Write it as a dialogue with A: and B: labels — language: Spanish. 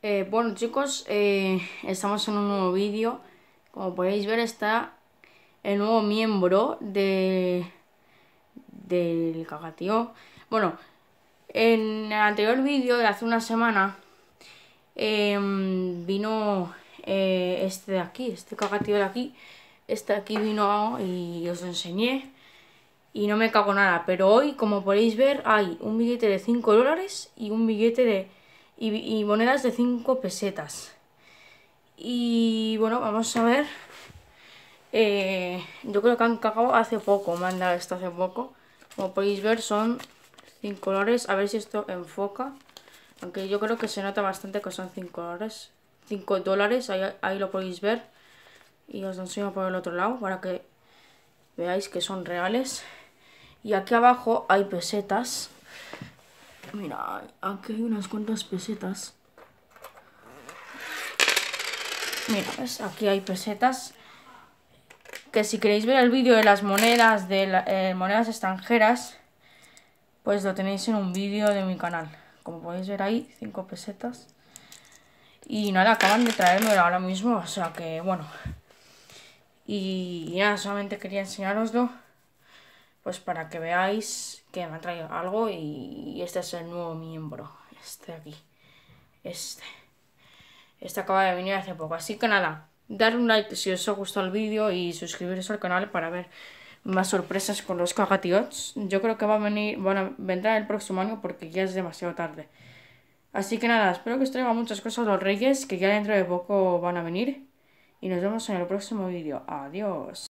A: Eh, bueno chicos, eh, estamos en un nuevo vídeo. Como podéis ver está el nuevo miembro de del cagatío. Bueno, en el anterior vídeo de hace una semana em, vino eh, este de aquí, este cagatío de aquí. Este aquí vino y os lo enseñé. Y no me cago nada, pero hoy, como podéis ver, hay un billete de 5 dólares y un billete de y, monedas de 5 pesetas. Y bueno, vamos a ver. Eh, yo creo que han cagado hace poco, me han dado esto hace poco. Como podéis ver son 5 colores, a ver si esto enfoca. Aunque yo creo que se nota bastante que son 5 dólares 5 dólares, ahí, ahí, lo podéis ver. Y os lo enseño por el otro lado para que veáis que son reales. Y aquí abajo hay pesetas. Mira, aquí hay unas cuantas pesetas. Mira, Aquí hay pesetas. Que si queréis ver el vídeo de las monedas, de eh, monedas extranjeras, pues lo tenéis en un vídeo de mi canal. Como podéis ver ahí, cinco pesetas. Y nada, acaban de traerme ahora mismo, o sea que bueno. Y nada, solamente quería enseñaroslo pues para que veáis que me ha traído algo y este es el nuevo miembro, este de aquí, este, este acaba de venir hace poco, así que nada, dar un like si os ha gustado el vídeo y suscribiros al canal para ver más sorpresas con los cagatiots. Yo creo que va a venir, bueno vendrá el próximo año porque ya es demasiado tarde. Así que nada, espero que os traiga muchas cosas los reyes que ya dentro de poco van a venir. Y nos vemos en el próximo vídeo. Adiós.